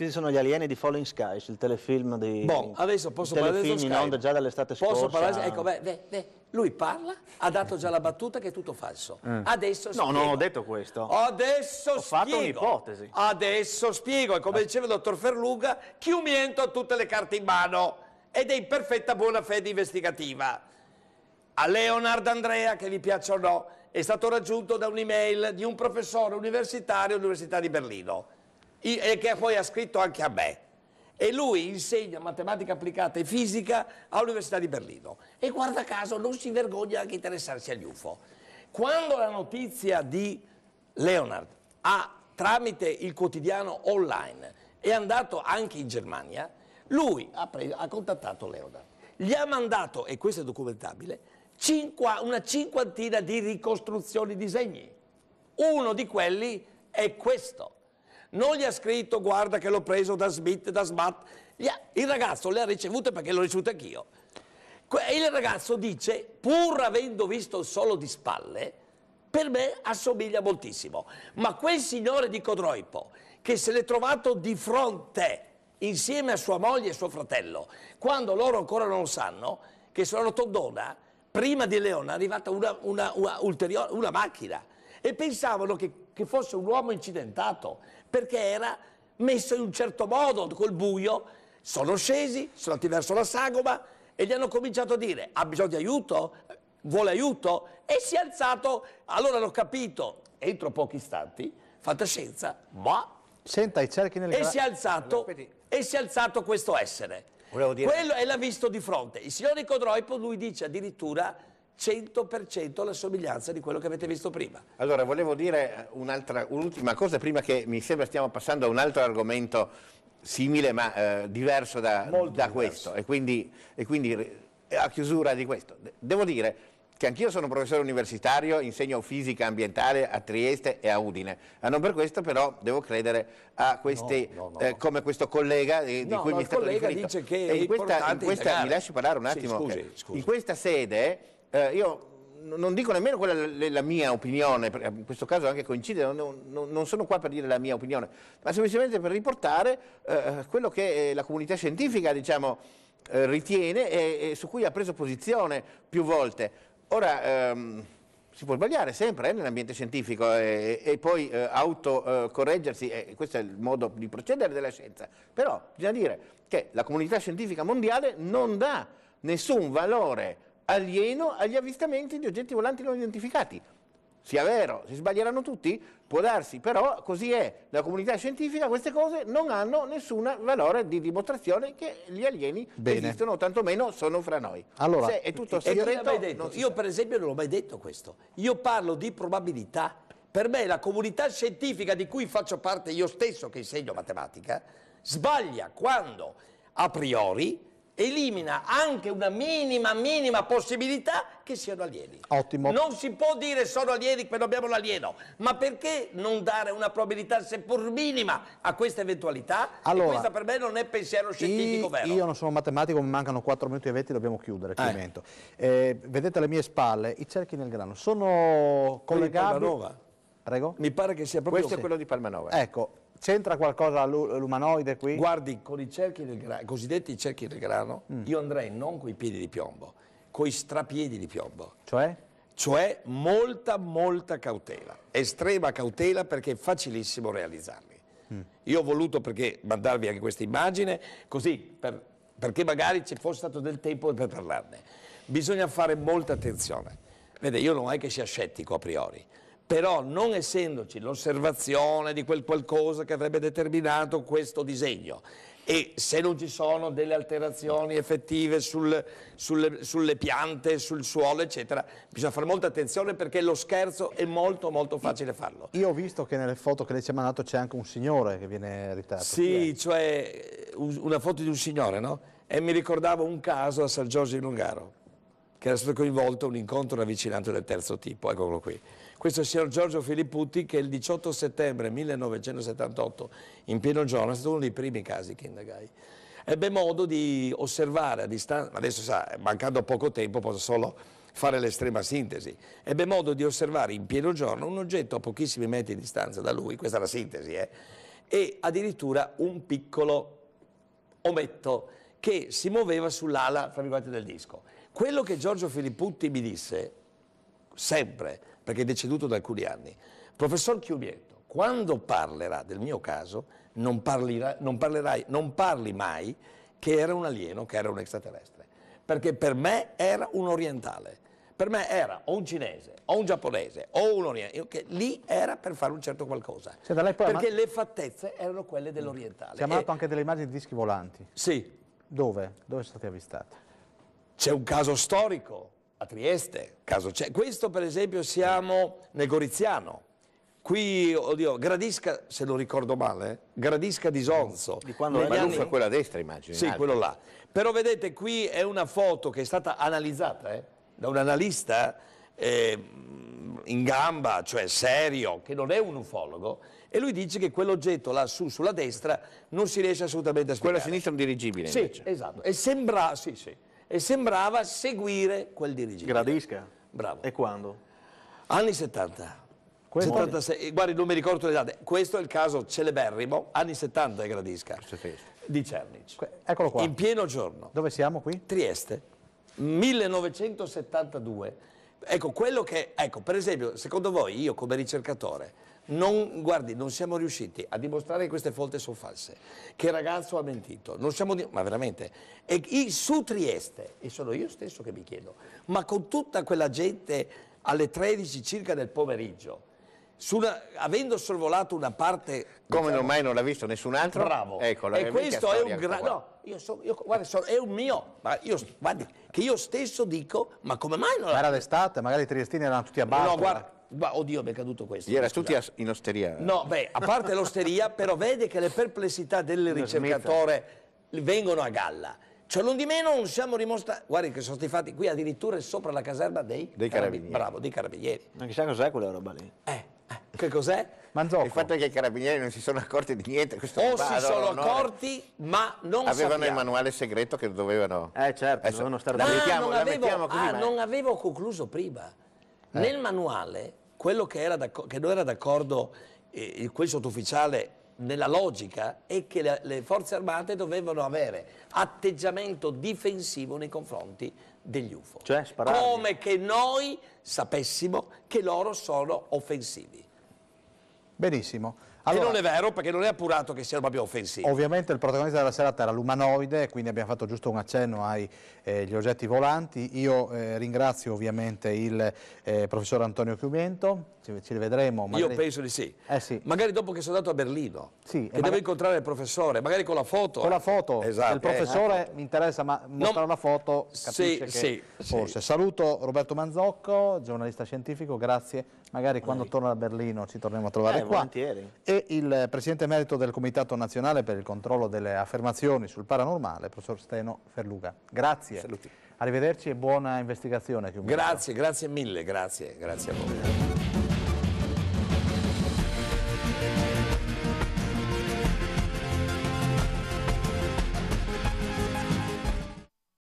Questi sono gli alieni di Falling Skies, il telefilm di... Boh, adesso posso parlare di in onda già dall'estate scorsa. Posso parlare? Ecco, beh, beh, beh, lui parla, ha dato già la battuta che è tutto falso. Mm. Adesso spiego. No, non ho detto questo. Adesso ho spiego. Ho fatto un'ipotesi. Adesso spiego. E come eh. diceva il dottor Ferluga, Chiumiento ha tutte le carte in mano ed è in perfetta buona fede investigativa. A Leonard Andrea, che vi piaccia o no, è stato raggiunto da un'email di un professore universitario dell'Università di Berlino e che poi ha scritto anche a me. E lui insegna matematica applicata e fisica all'Università di Berlino. E guarda caso non si vergogna anche interessarsi agli UFO. Quando la notizia di Leonard ha, tramite il quotidiano online è andato anche in Germania, lui ha, preso, ha contattato Leonard. Gli ha mandato, e questo è documentabile, cinqua, una cinquantina di ricostruzioni, disegni. Uno di quelli è questo non gli ha scritto guarda che l'ho preso da Smith, da Smart, il ragazzo le ha ricevute perché l'ho ricevuta anch'io. E il ragazzo dice, pur avendo visto solo di spalle, per me assomiglia moltissimo. Ma quel signore di Codroipo, che se l'è trovato di fronte insieme a sua moglie e suo fratello, quando loro ancora non lo sanno, che sono Rotondona, prima di Leona, è arrivata una, una, una, una macchina e pensavano che, che fosse un uomo incidentato perché era messo in un certo modo, col buio, sono scesi, sono andati verso la sagoma e gli hanno cominciato a dire ha bisogno di aiuto, vuole aiuto e si è alzato, allora l'ho capito, entro pochi istanti, fantascienza, ma... Senta, i cerchi nelle... E si è alzato, e si è alzato questo essere. Quello è l'ha visto di fronte. Il signor Nicodroipo, lui dice addirittura 100% la somiglianza di quello che avete visto prima. Allora, volevo dire eh, un'ultima cosa, prima che mi sembra stiamo passando a un altro argomento simile ma eh, diverso da, da questo. E quindi, e quindi, eh, a chiusura di questo, devo dire che anch'io sono professore universitario, insegno fisica ambientale a Trieste e a Udine. ma ah, Non per questo però devo credere a questi, no, no, no. Eh, come questo collega eh, di, di cui mi sta stato riferito. dice che e in questa, in questa mi lasci parlare un attimo. Sì, scusi, scusi. In questa sede eh, io non dico nemmeno quella la mia opinione, perché in questo caso anche coincide, non, non, non, sono qua per dire la mia opinione, ma semplicemente per riportare eh, eh quello che eh, la comunità scientifica diciamo, eh, ritiene e, e, su cui ha preso posizione più volte. Ora, ehm, si può sbagliare sempre eh, nell'ambiente scientifico e, e poi eh, autocorreggersi, questo è il modo di procedere della scienza, però bisogna dire che la comunità scientifica mondiale non dà nessun valore alieno agli avvistamenti di oggetti volanti non identificati. Sia vero, si sbaglieranno tutti, può darsi, però così è. La comunità scientifica queste cose non hanno nessun valore di dimostrazione che gli alieni Bene. esistono, tantomeno sono fra noi. Allora, Se è tutto segreto, detto, io per esempio non l'ho mai detto questo. Io parlo di probabilità. Per me la comunità scientifica di cui faccio parte io stesso che insegno matematica sbaglia quando a priori elimina anche una minima, minima possibilità che siano alieni. Ottimo. Non si può dire sono alieni quando abbiamo l'alieno, ma perché non dare una probabilità seppur minima a questa eventualità? Allora, e questa per me non è pensiero scientifico i, vero. Io non sono matematico, mi mancano 4 minuti e 20, dobbiamo chiudere. Eh. Eh, vedete alle mie spalle i cerchi nel grano, sono collegati... Prego? Mi pare che sia proprio... Questo sì. è quello di Palmanova. Ecco, C'entra qualcosa l'umanoide qui? Guardi, con i, cerchi del grano, cosiddetti cerchi del grano, mm. io andrei non coi piedi di piombo, coi strapiedi di piombo. Cioè? Cioè molta, molta cautela, estrema cautela perché è facilissimo realizzarli. Mm. Io ho voluto perché mandarvi anche questa immagine, così, per, perché magari ci fosse stato del tempo per parlarne. Bisogna fare molta attenzione. Vede, io non è che sia scettico a priori, però non essendoci l'osservazione di quel qualcosa che avrebbe determinato questo disegno e se non ci sono delle alterazioni effettive sul, sulle, sulle, piante, sul suolo, eccetera, bisogna fare molta attenzione perché lo scherzo è molto molto facile farlo. Io ho visto che nelle foto che lei ci ha mandato c'è anche un signore che viene ritardo. Sì, cioè una foto di un signore, no? E mi ricordavo un caso a San Giorgio di Lungaro, che era stato coinvolto un incontro ravvicinante del terzo tipo, eccolo qui. Questo signor Giorgio Filipputti che il 18 settembre 1978, in pieno giorno, è stato uno dei primi casi che indagai. Ebbe modo di osservare a distanza, adesso sa, mancando poco tempo posso solo fare l'estrema sintesi, ebbe modo di osservare in pieno giorno un oggetto a pochissimi metri di distanza da lui, questa è la sintesi, eh, e addirittura un piccolo ometto che si muoveva sull'ala, del disco. Quello che Giorgio Filipputti mi disse, sempre, perché è deceduto da alcuni anni. Professor Chiubietto, quando parlerà del mio caso, non, parlera, non, parlerai, non parli mai che era un alieno, che era un extraterrestre, perché per me era un orientale, per me era o un cinese, o un giapponese, o un orientale, che lì era per fare un certo qualcosa, cioè, perché ama... le fattezze erano quelle dell'orientale. Si è amato e... anche delle immagini di dischi volanti. Sì. Dove? Dove sono state avvistate? C'è un caso storico a Trieste, caso c'è. Questo per esempio siamo nel Goriziano. Qui, oddio, Gradisca, se lo ricordo male, eh, Gradisca di Sonzo. Di quando la anni... quella a destra immagino. Sì, quello là. Però vedete, qui è una foto che è stata analizzata eh, da un analista eh, in gamba, cioè serio, che non è un ufologo, e lui dice che quell'oggetto lassù sulla destra non si riesce assolutamente a spiegare. Quella a sinistra è un dirigibile. Sì, invece. esatto. E sembra, sì, sì e sembrava seguire quel dirigente. Gradisca. Bravo. E quando? Anni 70. Questo 76, eh, guardi, non mi ricordo le date. Questo è il caso celeberrimo, anni 70 è Gradisca. Di Cernic. eccolo qua. In pieno giorno. Dove siamo qui? Trieste, 1972. Ecco, quello che, ecco, per esempio, secondo voi, io come ricercatore, non, guardi, non siamo riusciti a dimostrare che queste folte sono false, che il ragazzo ha mentito, di... ma veramente. E su Trieste, e sono io stesso che mi chiedo, ma con tutta quella gente alle 13 circa del pomeriggio, una, avendo sorvolato una parte... Come diciamo, ormai non l'ha visto nessun altro? Bravo. Eccola, e questo è un grande... No, io so, io, guarda, so, è un mio, ma io, guardi, che io stesso dico, ma come mai non l'ha... Ma era d'estate, magari i triestini erano tutti a Bartola. No, guarda, ma, oddio, mi è caduto questo. Ieri tutti in osteria. No, beh, a parte l'osteria, però vede che le perplessità del ricercatore vengono a galla. Cioè, non di meno non siamo rimostati. Guardi che sono stati fatti qui addirittura sopra la caserma dei, dei carabinieri. Bravo, dei carabinieri. Ma chissà cos'è quella roba lì. Eh, eh che cos'è? Manzocco. Il fatto è che i carabinieri non si sono accorti di niente. O si sono accorti, ma non Avevano sappiamo. il manuale segreto che dovevano... Eh certo, eh, dovevano stare... Ah, la mettiamo, non, avevo, la mettiamo così, ah, ma... non avevo concluso prima. Eh. Nel manuale quello che, che non era d'accordo eh, quel sottufficiale nella logica è che le, le forze armate dovevano avere atteggiamento difensivo nei confronti degli UFO. Cioè, Come che noi sapessimo che loro sono offensivi. Benissimo. Allora, che non è vero perché non è appurato che siano proprio offensivo. Ovviamente il protagonista della serata era l'umanoide, quindi abbiamo fatto giusto un accenno agli eh, oggetti volanti. Io eh, ringrazio ovviamente il eh, professor Antonio Chiumento, ci, ci rivedremo. Magari... Io penso di sì. Eh sì. Magari dopo che sono andato a Berlino, sì, che devo magari... incontrare il professore, magari con la foto. Con la foto, esatto. il eh, professore eh. mi interessa, ma mostrare no. la foto capisce sì, sì, forse. Sì. Saluto Roberto Manzocco, giornalista scientifico, grazie. Magari quando torno a Berlino ci torniamo a trovare eh, qua. Volentieri. E il presidente merito del Comitato Nazionale per il controllo delle affermazioni sul paranormale, professor Steno Ferluga. Grazie. Saluti. Arrivederci e buona investigazione. Grazie, grazie mille, grazie, grazie a voi.